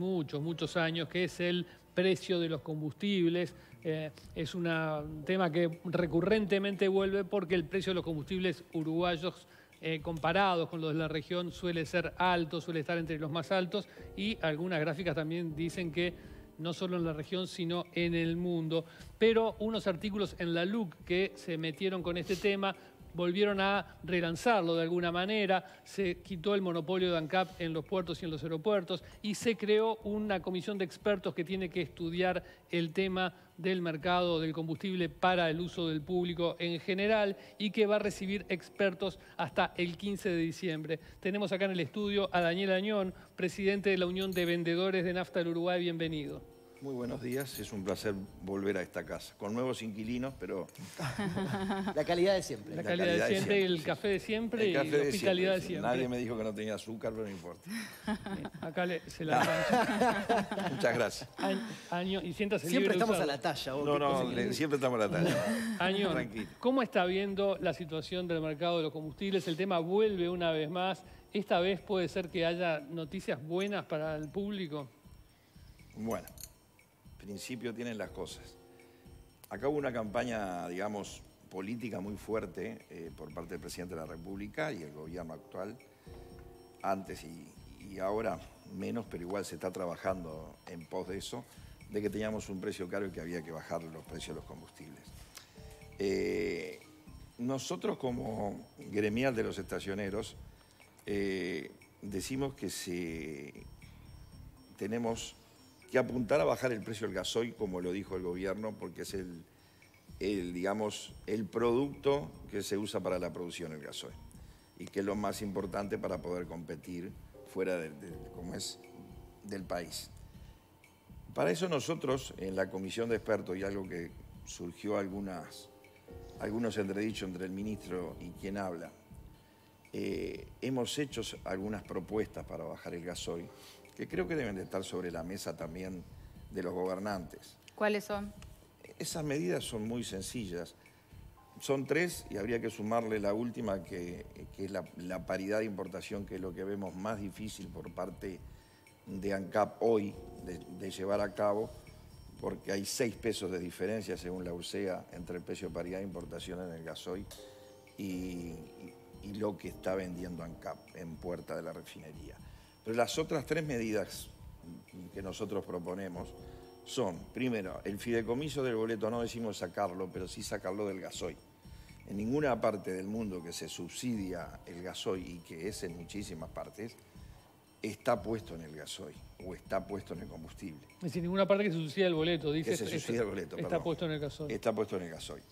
muchos, muchos años, que es el precio de los combustibles. Eh, es un tema que recurrentemente vuelve porque el precio de los combustibles uruguayos eh, comparados con los de la región suele ser alto, suele estar entre los más altos y algunas gráficas también dicen que no solo en la región, sino en el mundo. Pero unos artículos en la LUC que se metieron con este tema volvieron a relanzarlo de alguna manera, se quitó el monopolio de ANCAP en los puertos y en los aeropuertos y se creó una comisión de expertos que tiene que estudiar el tema del mercado del combustible para el uso del público en general y que va a recibir expertos hasta el 15 de diciembre. Tenemos acá en el estudio a Daniel Añón, presidente de la Unión de Vendedores de Nafta del Uruguay. Bienvenido. Muy buenos días, es un placer volver a esta casa, con nuevos inquilinos, pero... la calidad de siempre. La, calidad, de, siempre, el café de siempre y la hospitalidad de siempre. Nadie me dijo que no tenía azúcar, pero no importa. Acá le, se la... Muchas gracias. Año, y Siempre estamos a la talla. No, no, siempre estamos a la talla. año, ¿cómo está viendo la situación del mercado de los combustibles? El tema vuelve una vez más. ¿Esta vez puede ser que haya noticias buenas para el público? Bueno principio tienen las cosas. Acá hubo una campaña, digamos, política muy fuerte eh, por parte del presidente de la República y el gobierno actual, antes y, ahora menos, pero igual se está trabajando en pos de eso, de que teníamos un precio caro y que había que bajar los precios de los combustibles. Eh, nosotros como gremial de los estacioneros eh, decimos que si tenemos que apuntar a bajar el precio del gasoil, como lo dijo el gobierno, porque es el, digamos, el producto que se usa para la producción del gasoil y que es lo más importante para poder competir fuera como es, del país. Para eso nosotros, en la comisión de expertos, y algo que surgió algunas, algunos entredichos entre el ministro y quien habla, eh, hemos hecho algunas propuestas para bajar el gasoil que creo que deben de estar sobre la mesa también de los gobernantes. ¿Cuáles son? Esas medidas son muy sencillas. Son tres y habría que sumarle la última, que, es la, paridad de importación, que es lo que vemos más difícil por parte de ANCAP hoy de, llevar a cabo, porque hay seis pesos de diferencia, según la UCEA, entre el precio de paridad de importación en el gasoil y lo que está vendiendo ANCAP en puerta de la refinería. Pero las otras tres medidas que nosotros proponemos son, primero, el fideicomiso del boleto, no decimos sacarlo, pero sí sacarlo del gasoil. En ninguna parte del mundo que se subsidia el gasoil, y que es en muchísimas partes, está puesto en el gasoil o está puesto en el combustible. Es decir, ninguna parte que se subsidia el boleto, dice. Está puesto en el gasoil. Está puesto en el gasoil.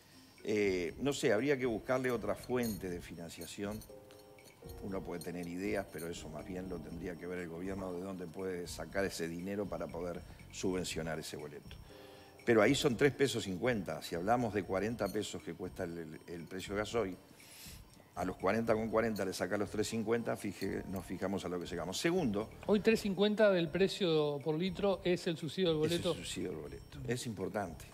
Eh, no sé, habría que buscarle otra fuente de financiación uno puede tener ideas, pero eso más bien lo tendría que ver el gobierno de dónde puede sacar ese dinero para poder subvencionar ese boleto. Pero ahí son 3 pesos 50. Si hablamos de 40 pesos que cuesta el, precio de gasoil, a los 40 con 40 le saca los 3.50, fije, nos fijamos a lo que llegamos. Segundo... Hoy 3.50 del precio por litro es el subsidio del boleto. Es el subsidio del boleto. Es importante.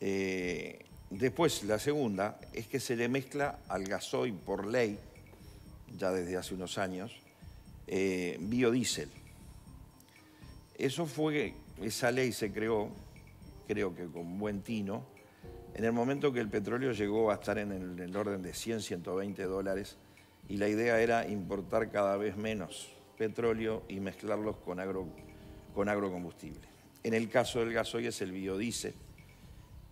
Eh, después, la segunda, es que se le mezcla al gasoil por ley ya desde hace unos años, eh, biodiesel. Eso fue, esa ley se creó, creo que con buen tino, en el momento que el petróleo llegó a estar en el, orden de 100, 120 dólares y la idea era importar cada vez menos petróleo y mezclarlos con, agro, con agrocombustible. En el caso del gasoil es el biodiesel.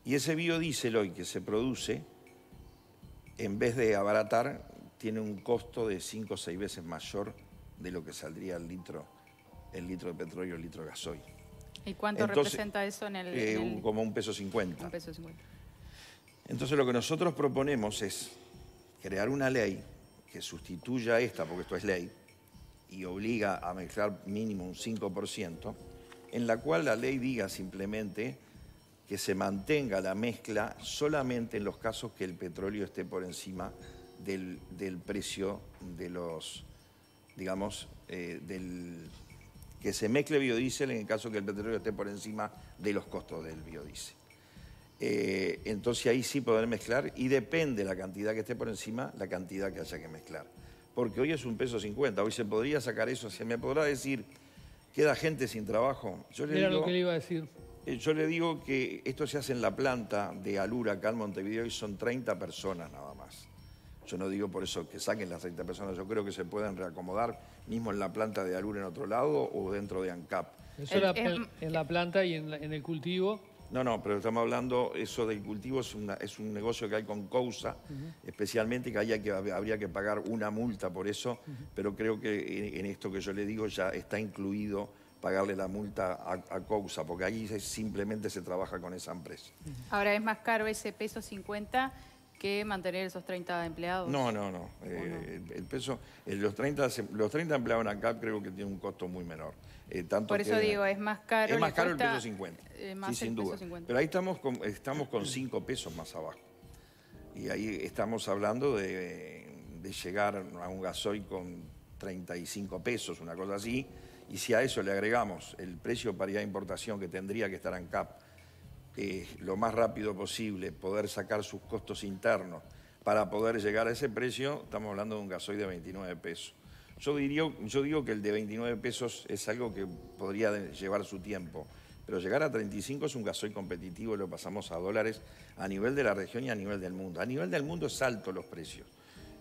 Y ese biodiesel hoy que se produce, en vez de abaratar, tiene un costo de 5 o 6 veces mayor de lo que saldría el litro, el litro de petróleo, el litro de gasoil. ¿Y cuánto representa eso en el, eh, Como un peso 50. Un peso 50. Entonces lo que nosotros proponemos es crear una ley que sustituya esta, porque esto es ley, y obliga a mezclar mínimo un 5%, en la cual la ley diga simplemente que se mantenga la mezcla solamente en los casos que el petróleo esté por encima de del, precio de los, digamos, eh, del que se mezcle biodiesel en el caso que el petróleo esté por encima de los costos del biodiesel. Eh, entonces ahí sí poder mezclar y depende la cantidad que esté por encima, la cantidad que haya que mezclar. Porque hoy es un peso 50, hoy se podría sacar eso, se me podrá decir, queda gente sin trabajo. Yo le lo que le iba a decir. Eh, yo le digo que esto se hace en la planta de Alura acá en Montevideo y son 30 personas nada más. Yo no digo por eso que saquen las 30 personas, yo creo que se pueden reacomodar mismo en la planta de Alur en otro lado o dentro de ANCAP. Eso en la planta y en, el cultivo. No, no, pero estamos hablando, eso del cultivo es, es un negocio que hay con COUSA, especialmente que, haya habría que pagar una multa por eso, pero creo que en, esto que yo le digo ya está incluido pagarle la multa a, causa, Cousa, porque ahí simplemente se trabaja con esa empresa. Ahora es más caro ese peso 50 que mantener esos 30 empleados. No, no, no. Eh, el peso, eh, los, 30, los 30 empleados en ANCAP creo que tiene un costo muy menor. Eh, Por eso digo, es más caro. Es más caro el peso 50. sí, sin duda. Pero ahí estamos con, estamos con 5 pesos más abajo. Y ahí estamos hablando de, llegar a un gasoil con 35 pesos, una cosa así. Y si a eso le agregamos el precio paridad de importación que tendría que estar en ANCAP lo más rápido posible, poder sacar sus costos internos para poder llegar a ese precio, estamos hablando de un gasoil de 29 pesos. Yo, diría, yo digo que el de 29 pesos es algo que podría llevar su tiempo, pero llegar a 35 es un gasoil competitivo, lo pasamos a dólares a nivel de la región y a nivel del mundo. A nivel del mundo es alto los precios,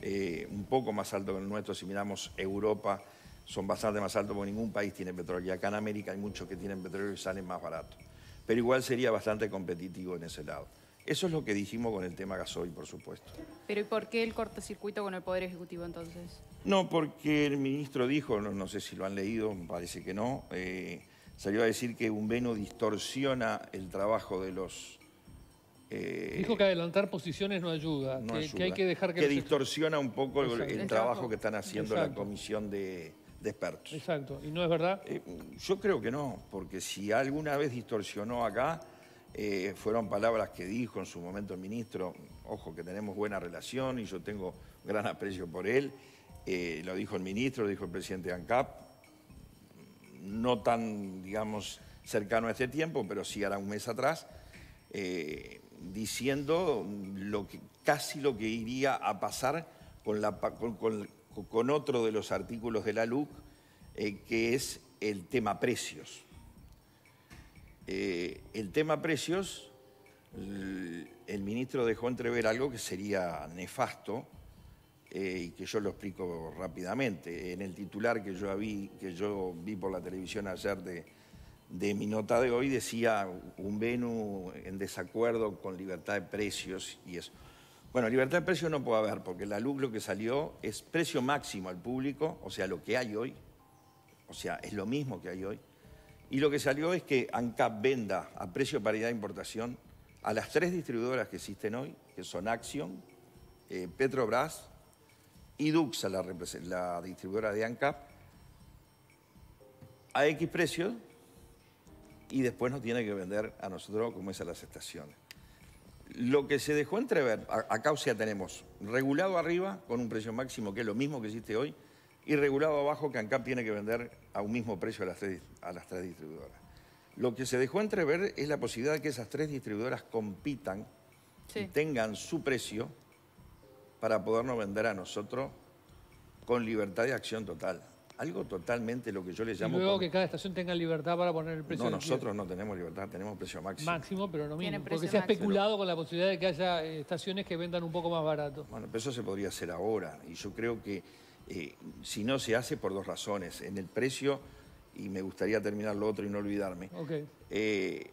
eh, un poco más alto que el nuestro si miramos Europa, son bastante más altos porque ningún país tiene petróleo. Y acá en América hay muchos que tienen petróleo y salen más baratos pero igual sería bastante competitivo en ese lado. Eso es lo que dijimos con el tema gasoil, por supuesto. Pero ¿y por qué el cortocircuito con el Poder Ejecutivo entonces? No, porque el ministro dijo, no, sé si lo han leído, parece que no, eh, salió a decir que veno distorsiona el trabajo de los... Eh, dijo que adelantar posiciones no ayuda, que, hay que dejar que... Que distorsiona un poco el, trabajo que están haciendo la comisión de Exacto, ¿y no es verdad? Eh, yo creo que no, porque si alguna vez distorsionó acá, eh, fueron palabras que dijo en su momento el ministro, ojo que tenemos buena relación y yo tengo gran aprecio por él, eh, lo dijo el ministro, lo dijo el presidente ANCAP, no tan, digamos, cercano a este tiempo, pero sí era un mes atrás, diciendo casi lo que iría a pasar con la, con otro de los artículos de la LUC, eh, que es el tema precios. Eh, el tema precios, el, ministro dejó entrever algo que sería nefasto eh, y que yo lo explico rápidamente. En el titular que yo vi, que yo vi por la televisión ayer de, mi nota de hoy decía un Venu en desacuerdo con libertad de precios y eso. Bueno, libertad de precio no puede haber, porque la luz lo que salió es precio máximo al público, o sea, lo que hay hoy, o sea, es lo mismo que hay hoy. Y lo que salió es que ANCAP venda a precio paridad de importación a las tres distribuidoras que existen hoy, que son Action, eh, Petrobras y Duxa, la, la distribuidora de ANCAP, a X precio y después nos tiene que vender a nosotros como es a las estaciones. Lo que se dejó entrever, acá o tenemos regulado arriba con un precio máximo que es lo mismo que existe hoy y regulado abajo que ANCAP tiene que vender a un mismo precio a las tres, a las tres distribuidoras. Lo que se dejó entrever es la posibilidad de que esas tres distribuidoras compitan y tengan su precio para podernos vender a nosotros con libertad de acción total algo totalmente lo que yo le llamo... Y luego que cada estación tenga libertad para poner el precio. No, nosotros no tenemos libertad, tenemos precio máximo. Máximo, pero no mínimo. Porque se ha especulado con la posibilidad de que haya eh, estaciones que vendan un poco más barato. Bueno, pero eso se podría hacer ahora. Y yo creo que eh, si no se hace por dos razones. En el precio, y me gustaría terminar lo otro y no olvidarme. Eh,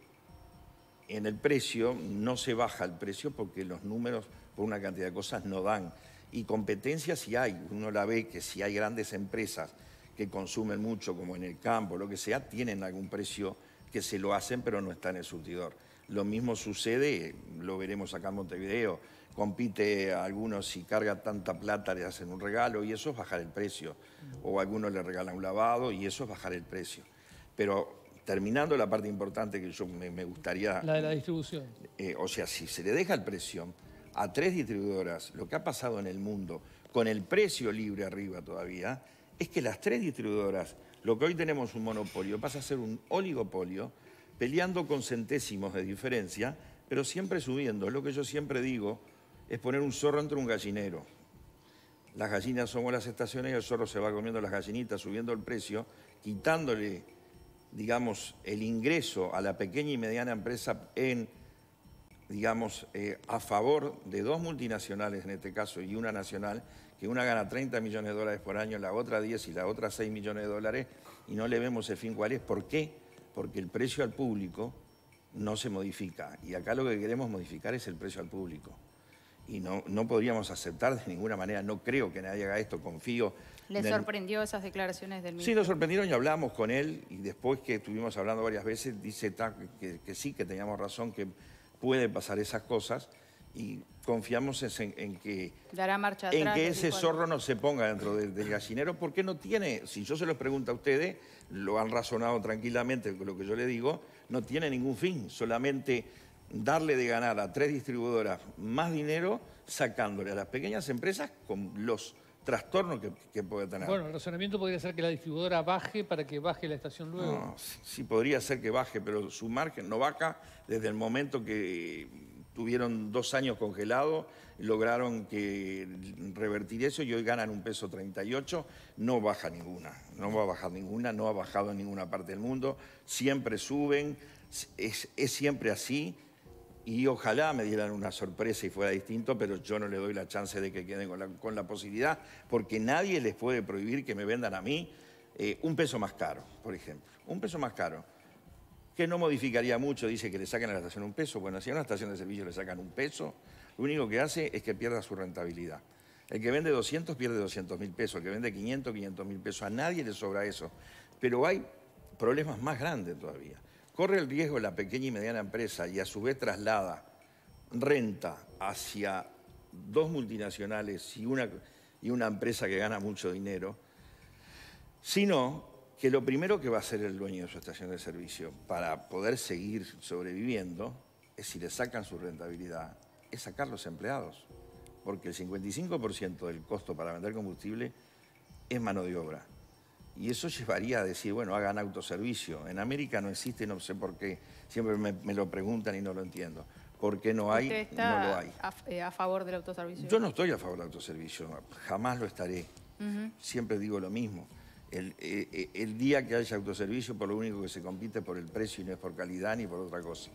en el precio no se baja el precio porque los números por una cantidad de cosas no dan. Y competencia si hay, uno la ve que si hay grandes empresas que consumen mucho, como en el campo, lo que sea, tienen algún precio que se lo hacen, pero no está en el surtidor. Lo mismo sucede, lo veremos acá en Montevideo, compite algunos si carga tanta plata le hacen un regalo y eso es bajar el precio. O algunos le regalan un lavado y eso es bajar el precio. Pero terminando la parte importante que yo me, gustaría... La de la distribución. Eh, o sea, si se le deja el precio a tres distribuidoras, lo que ha pasado en el mundo, con el precio libre arriba todavía, es que las tres distribuidoras, lo que hoy tenemos un monopolio, pasa a ser un oligopolio, peleando con centésimos de diferencia, pero siempre subiendo. Es lo que yo siempre digo, es poner un zorro entre un gallinero. Las gallinas somos las estaciones y el zorro se va comiendo las gallinitas, subiendo el precio, quitándole, digamos, el ingreso a la pequeña y mediana empresa en, digamos, eh, a favor de dos multinacionales en este caso y una nacional, que una gana 30 millones de dólares por año, la otra 10 y la otra 6 millones de dólares, y no le vemos el fin cuál es. ¿Por qué? Porque el precio al público no se modifica. Y acá lo que queremos modificar es el precio al público. Y no, no podríamos aceptar de ninguna manera, no creo que nadie haga esto, confío. ¿Le sorprendió esas declaraciones del ministro? Sí, nos sorprendieron y hablamos con él y después que estuvimos hablando varias veces, dice que, sí, que teníamos razón, que pueden pasar esas cosas y confiamos en, que, en que ese zorro no se ponga dentro del, gallinero, porque no tiene, si yo se los pregunto a ustedes, lo han razonado tranquilamente con lo que yo le digo, no tiene ningún fin, solamente darle de ganar a tres distribuidoras más dinero sacándole a las pequeñas empresas con los trastornos que, puede tener. Bueno, el razonamiento podría ser que la distribuidora baje para que baje la estación luego. sí podría ser que baje, pero su margen no baja desde el momento que tuvieron dos años congelados, lograron que revertir eso y hoy ganan un peso 38, no baja ninguna, no va a bajar ninguna, no ha bajado en ninguna parte del mundo, siempre suben, es, siempre así y ojalá me dieran una sorpresa y fuera distinto, pero yo no le doy la chance de que queden con la, posibilidad, porque nadie les puede prohibir que me vendan a mí eh, un peso más caro, por ejemplo, un peso más caro que no modificaría mucho, dice que le sacan a la estación un peso. Bueno, si a una estación de servicio le sacan un peso, lo único que hace es que pierda su rentabilidad. El que vende 200 pierde 200 mil pesos, el que vende 500, 500 mil pesos, a nadie le sobra eso. Pero hay problemas más grandes todavía. Corre el riesgo la pequeña y mediana empresa y a su vez traslada renta hacia dos multinacionales y una, y una empresa que gana mucho dinero, si no que lo primero que va a hacer el dueño de su estación de servicio para poder seguir sobreviviendo es si le sacan su rentabilidad, es sacar los empleados. Porque el 55% del costo para vender combustible es mano de obra. Y eso llevaría a decir, bueno, hagan autoservicio. En América no existe, no sé por qué, siempre me, lo preguntan y no lo entiendo. ¿Por qué no hay? no lo hay. Eh, a, favor del autoservicio? Yo no estoy a favor del autoservicio, jamás lo estaré. Siempre digo lo mismo. Eh, eh, el, día que haya autoservicio, por lo único que se compite es por el precio y no es por calidad ni por otra cosa.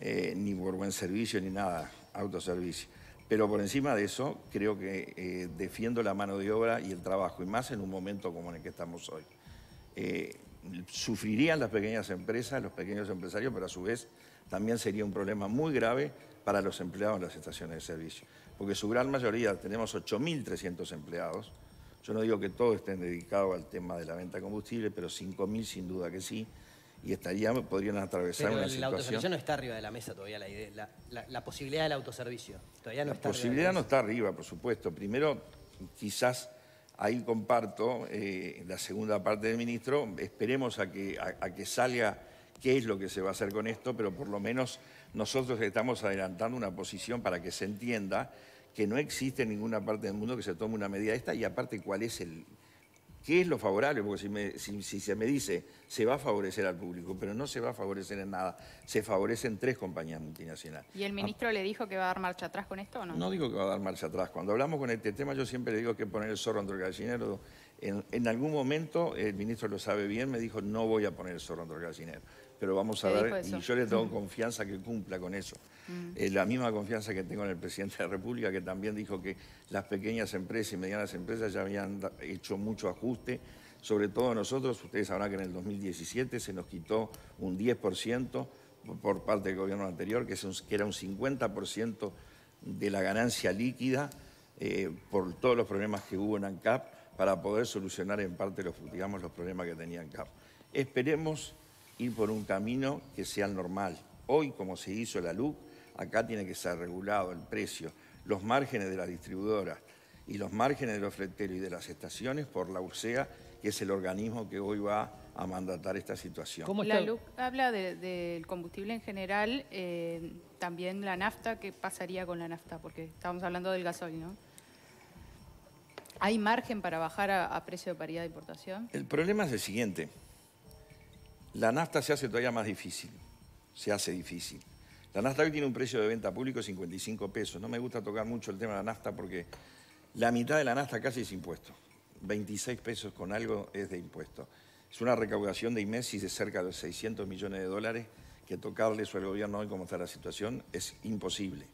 Eh, ni por buen servicio ni nada, autoservicio. Pero por encima de eso, creo que defiendo la mano de obra y el trabajo, y más en un momento como en el que estamos hoy. sufrirían las pequeñas empresas, los pequeños empresarios, pero a su vez también sería un problema muy grave para los empleados en las estaciones de servicio. Porque su gran mayoría, tenemos 8.300 empleados, yo no digo que todo estén dedicados al tema de la venta de combustible, pero 5.000 sin duda que sí. Y estarían, podrían atravesar pero una situación... autoservicio no está arriba de la mesa todavía, la, posibilidad del autoservicio. Todavía no la está posibilidad no está arriba, por supuesto. Primero, quizás ahí comparto eh, la segunda parte del ministro. Esperemos a que, a que salga qué es lo que se va a hacer con esto, pero por lo menos nosotros estamos adelantando una posición para que se entienda que no existe en ninguna parte del mundo que se tome una medida esta y aparte cuál es el... ¿Qué es lo favorable? Porque si, se me dice se va a favorecer al público, pero no se va a favorecer en nada, se favorecen tres compañías multinacionales. ¿Y el ministro le dijo que va a dar marcha atrás con esto o no? No digo que va a dar marcha atrás. Cuando hablamos con este tema yo siempre le digo que poner el zorro entre el gallinero en, en, algún momento, el ministro lo sabe bien, me dijo no voy a poner el zorro entre el gallinero pero vamos a ver, y yo le tengo confianza que cumpla con eso. Mm. Eh, la misma confianza que tengo en el presidente de la República, que también dijo que las pequeñas empresas y medianas empresas ya habían hecho mucho ajuste, sobre todo nosotros, ustedes sabrán que en el 2017 se nos quitó un 10% por parte del gobierno anterior, que, era un 50% de la ganancia líquida eh, por todos los problemas que hubo en ANCAP para poder solucionar en parte los, digamos, los problemas que tenía ANCAP. Esperemos ir por un camino que sea el normal. Hoy, como se hizo la luz, acá tiene que ser regulado el precio, los márgenes de las distribuidoras y los márgenes de los fleteros y de las estaciones por la URSEA que es el organismo que hoy va a mandatar esta situación. La LUC habla del combustible en general, eh, también la nafta, ¿qué pasaría con la nafta? Porque estábamos hablando del gasoil, ¿no? ¿Hay margen para bajar a precio de paridad de importación? El problema es el siguiente. La nafta se hace todavía más difícil, se hace difícil. La nafta hoy tiene un precio de venta público de 55 pesos. No me gusta tocar mucho el tema de la nafta porque la mitad de la nafta casi es impuesto. 26 pesos con algo es de impuesto. Es una recaudación de IMESI de cerca de 600 millones de dólares que tocarle eso al gobierno hoy cómo está la situación es imposible.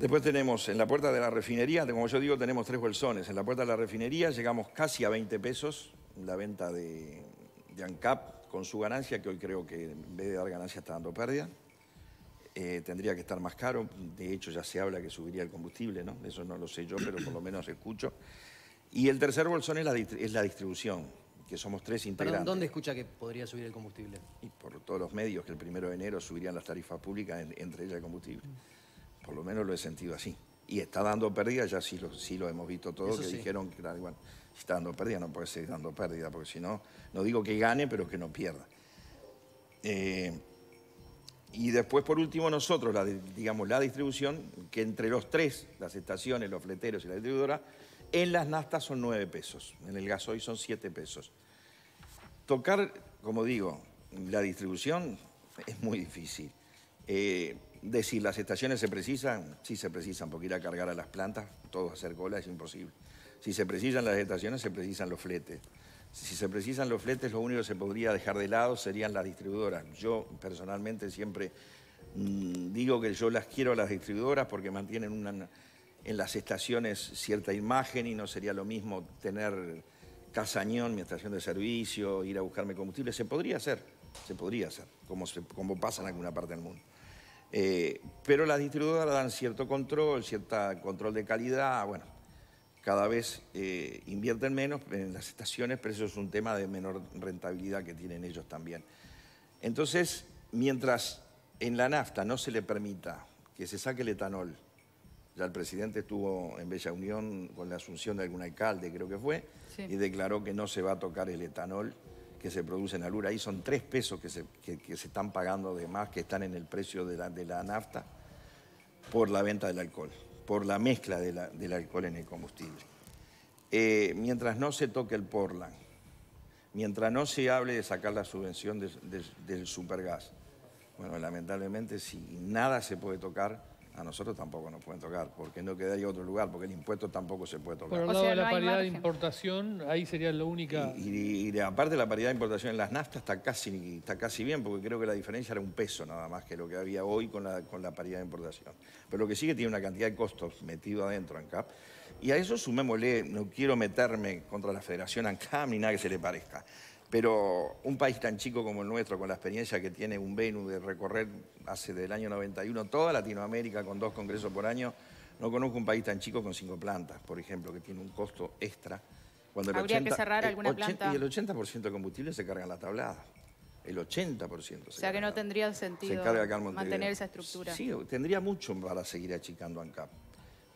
Después tenemos en la puerta de la refinería, como yo digo, tenemos tres bolsones. En la puerta de la refinería llegamos casi a 20 pesos la venta de, de ANCAP con su ganancia, que hoy creo que en vez de dar ganancia está dando pérdida. Eh, tendría que estar más caro, de hecho ya se habla que subiría el combustible, ¿no? Eso no lo sé yo, pero por lo menos escucho. Y el tercer bolsón es la, es la distribución, que somos tres integrantes. ¿Dónde escucha que podría subir el combustible? Y por todos los medios que el primero de enero subirían las tarifas públicas, entre ellas el combustible. Por lo menos lo he sentido así. Y está dando pérdida, ya sí lo, sí lo hemos visto todos, que dijeron que bueno, está dando pérdida, no puede seguir dando pérdida, porque si no, no digo que gane, pero que no pierda. Eh, y después, por último, nosotros, digamos, la distribución, que entre los tres, las estaciones, los fleteros y la distribuidora, en las nastas son 9 pesos, en el gasoil son 7 pesos. Tocar, como digo, la distribución es muy difícil. Eh, decir, las estaciones se precisan, sí se precisan, porque ir a cargar a las plantas, todo hacer cola es imposible. Si se precisan las estaciones, se precisan los fletes. Si se precisan los fletes, lo único que se podría dejar de lado serían las distribuidoras. Yo personalmente siempre mm, digo que yo las quiero a las distribuidoras porque mantienen una, en las estaciones cierta imagen y no sería lo mismo tener Casañón, mi estación de servicio, ir a buscarme combustible. Se podría hacer, se podría hacer, como, como pasa en alguna parte del mundo. Eh, pero las distribuidoras dan cierto control, cierto control de calidad, bueno, cada vez eh, invierten menos en las estaciones, pero eso es un tema de menor rentabilidad que tienen ellos también. Entonces, mientras en la nafta no se le permita que se saque el etanol, ya el presidente estuvo en Bella Unión con la asunción de algún alcalde, creo que fue, y declaró que no se va a tocar el etanol que se produce en Alura. Ahí son tres pesos que se, están pagando de más, que están en el precio de la nafta por la venta del alcohol por la mezcla del alcohol en el combustible. Eh, mientras no se toque el Portland, mientras no se hable de sacar la subvención del supergas, bueno, lamentablemente si nada se puede tocar, a nosotros tampoco nos pueden tocar, porque no quedaría otro lugar, porque el impuesto tampoco se puede tocar. Pero el lado de la paridad de importación, ahí sería la única... Y, de, aparte la paridad de importación en las naftas está casi, está casi bien, porque creo que la diferencia era un peso nada más que lo que había hoy con la, con la paridad de importación. Pero lo que sí que tiene una cantidad de costos metido adentro en CAP. Y a eso sumémosle, no quiero meterme contra la Federación ANCAM ni nada que se le parezca. Pero un país tan chico como el nuestro, con la experiencia que tiene un Venus de recorrer hace del año 91 toda Latinoamérica con dos congresos por año, no conozco un país tan chico con cinco plantas, por ejemplo, que tiene un costo extra. Cuando el Habría que cerrar alguna planta. Y el 80% de combustible se carga en la tablada. El 80%. Se o sea que no tendría sentido mantener esa estructura. Sí, tendría mucho para seguir achicando ANCAP.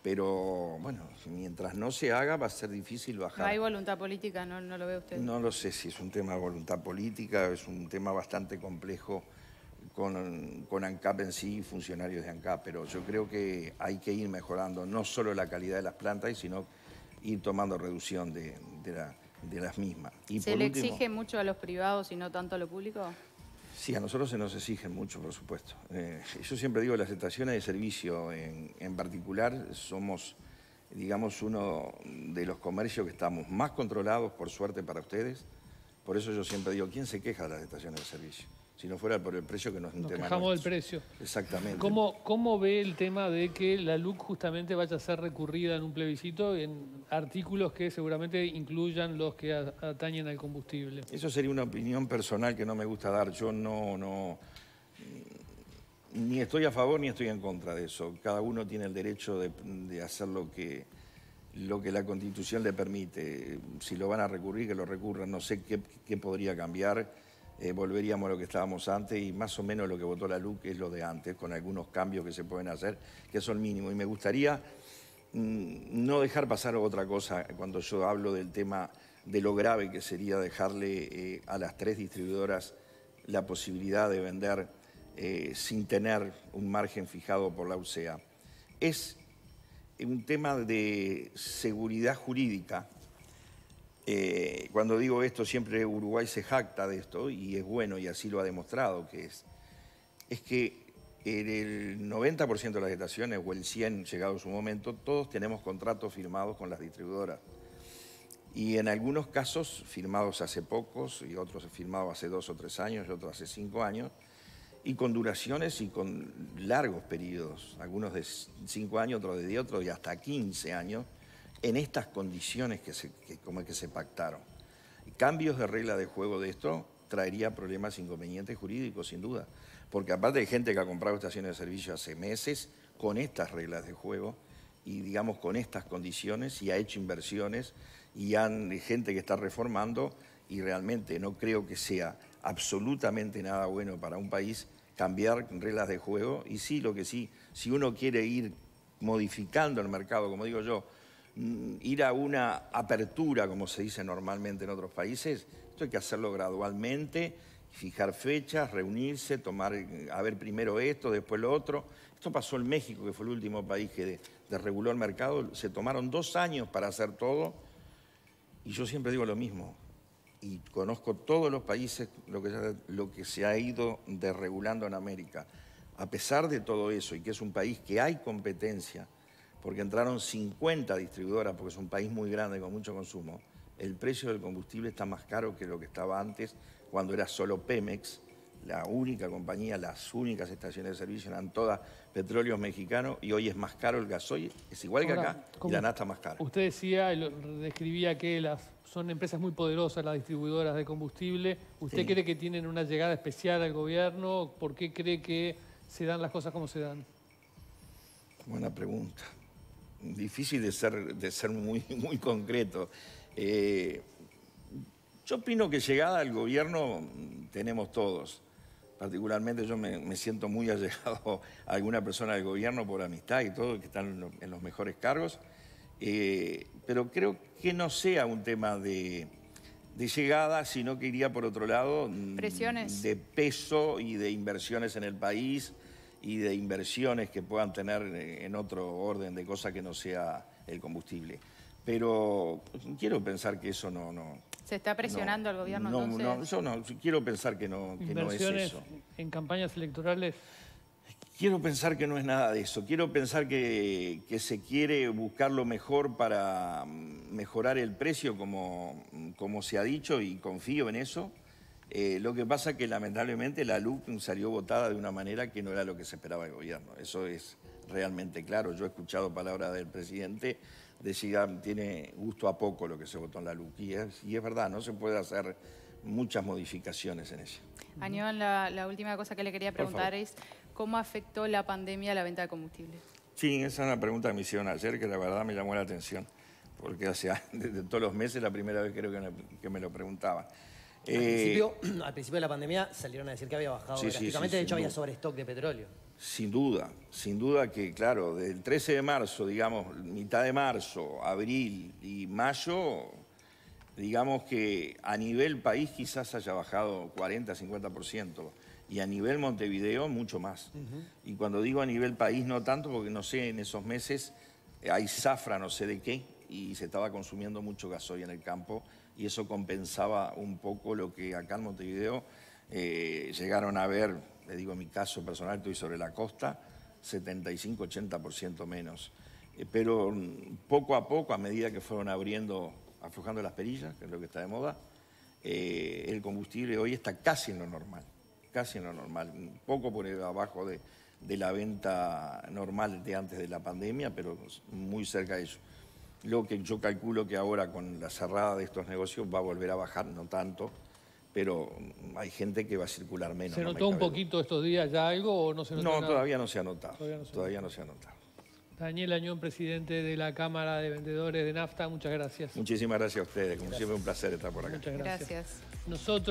Pero bueno, mientras no se haga va a ser difícil bajar. ¿Hay voluntad política? ¿No, lo ve usted? No lo sé si es un tema de voluntad política, es un tema bastante complejo con, ANCAP en sí funcionarios de ANCAP, pero yo creo que hay que ir mejorando no solo la calidad de las plantas, sino ir tomando reducción de, las mismas. Y ¿Se le exige mucho a los privados y no tanto a lo público? Sí, a nosotros se nos exigen mucho, por supuesto. Eh, yo siempre digo, las estaciones de servicio en, en particular somos, digamos, uno de los comercios que estamos más controlados, por suerte para ustedes. Por eso yo siempre digo, ¿quién se queja de las estaciones de servicio? si no fuera por el precio que nos, nos bajamos quejamos precio. Exactamente. ¿Cómo, ve el tema de que la luz justamente vaya a ser recurrida en un plebiscito en artículos que seguramente incluyan los que atañen al combustible? Eso sería una opinión personal que no me gusta dar. Yo no, no ni estoy a favor ni estoy en contra de eso. Cada uno tiene el derecho de, hacer lo que, lo que la Constitución le permite. Si lo van a recurrir, que lo recurran. No sé qué, qué podría cambiar eh, volveríamos a lo que estábamos antes y más o menos lo que votó la LUC es lo de antes, con algunos cambios que se pueden hacer, que son mínimos. Y me gustaría mm, no dejar pasar otra cosa cuando yo hablo del tema de lo grave que sería dejarle eh, a las tres distribuidoras la posibilidad de vender eh, sin tener un margen fijado por la UCEA. Es un tema de seguridad jurídica eh, cuando digo esto, siempre Uruguay se jacta de esto, y es bueno, y así lo ha demostrado que es. Es que en el 90% de las estaciones, o el 100% llegado su momento, todos tenemos contratos firmados con las distribuidoras. Y en algunos casos, firmados hace pocos, y otros firmados hace dos o tres años, y otros hace cinco años, y con duraciones y con largos periodos, algunos de cinco años, otros de 10, otros de hasta 15 años en estas condiciones que se, que, que se pactaron. Cambios de reglas de juego de esto traería problemas inconvenientes jurídicos, sin duda, porque aparte hay gente que ha comprado estaciones de servicio hace meses con estas reglas de juego y digamos con estas condiciones y ha hecho inversiones y hay gente que está reformando y realmente no creo que sea absolutamente nada bueno para un país cambiar reglas de juego y sí, lo que sí, si uno quiere ir modificando el mercado, como digo yo, Mm, ir a una apertura, como se dice normalmente en otros países, esto hay que hacerlo gradualmente, fijar fechas, reunirse, tomar, eh, a ver primero esto, después lo otro. Esto pasó en México, que fue el último país que desreguló el mercado. Se tomaron dos años para hacer todo. Y yo siempre digo lo mismo. Y conozco todos los países lo que, lo que se ha ido desregulando en América. A pesar de todo eso, y que es un país que hay competencia, porque entraron 50 distribuidoras, porque es un país muy grande con mucho consumo, el precio del combustible está más caro que lo que estaba antes cuando era solo Pemex, la única compañía, las únicas estaciones de servicio eran todas petróleos mexicano y hoy es más caro el gasoil, es igual que acá y la nafta más cara. Usted decía, describía que son empresas muy poderosas las distribuidoras de combustible. ¿Usted cree que tienen una llegada especial al gobierno? ¿Por qué cree que se dan las cosas como se dan? Buena pregunta difícil de ser, de ser muy, muy concreto. Eh, yo opino que llegada al gobierno tenemos todos. Particularmente yo me, siento muy allegado a alguna persona del gobierno por amistad y todo, que están en, los mejores cargos. Eh, pero creo que no sea un tema de, de, llegada, sino que iría por otro lado. Mm, Presiones. De peso y de inversiones en el país y de inversiones que puedan tener en otro orden de cosas que no sea el combustible. Pero quiero pensar que eso no... ¿Se está presionando al gobierno entonces? No, yo no, quiero pensar que no, es eso. en campañas electorales? Quiero pensar que no es nada de eso. Quiero pensar que, que, se quiere buscar lo mejor para mm, mejorar el precio, como, como se ha dicho, y confío en eso. Eh, lo que pasa es que lamentablemente la LUC salió votada de una manera que no era lo que se esperaba el gobierno. Eso es realmente claro. Yo he escuchado palabras del presidente decía, ah, tiene gusto a poco lo que se votó en la LUC. Y es, verdad, no se puede hacer muchas modificaciones en ella. Aníbal, la, última cosa que le quería preguntar es, ¿cómo afectó la pandemia a la venta de combustible. Sí, esa es una pregunta que me hicieron ayer que la verdad me llamó la atención, porque hace, desde todos los meses la primera vez creo que me lo preguntaban. Eh, al, principio, de la pandemia salieron a decir que había bajado drásticamente, de hecho había sobrestock de petróleo. Sin duda, sin duda que, claro, del 13 de marzo, digamos, mitad de marzo, abril y mayo, digamos que a nivel país quizás haya bajado 40, 50%, y a nivel Montevideo mucho más. Y cuando digo a nivel país no tanto, porque no sé, en esos meses eh, hay zafra, no sé de qué, y se estaba consumiendo mucho gasoil en el campo y eso compensaba un poco lo que acá en Montevideo eh, llegaron a ver, le digo mi caso personal, estoy sobre la costa, 75-80% menos. Eh, pero mm, poco a poco, a medida que fueron abriendo, aflojando las perillas, que es lo que está de moda, eh, el combustible hoy está casi en lo normal, casi en lo normal, un poco por abajo de la venta normal de antes de la pandemia, pero muy cerca de eso lo que yo calculo que ahora con la cerrada de estos negocios va a volver a bajar, no tanto, pero hay gente que va a circular menos. ¿Se notó un poquito estos días ya algo o no se notó No, todavía no se ha notado. Todavía no se, ha notado. Daniel Añón, presidente de la Cámara de Vendedores de NAFTA, muchas gracias. Muchísimas gracias a ustedes, como siempre un placer estar por acá. Muchas gracias. gracias.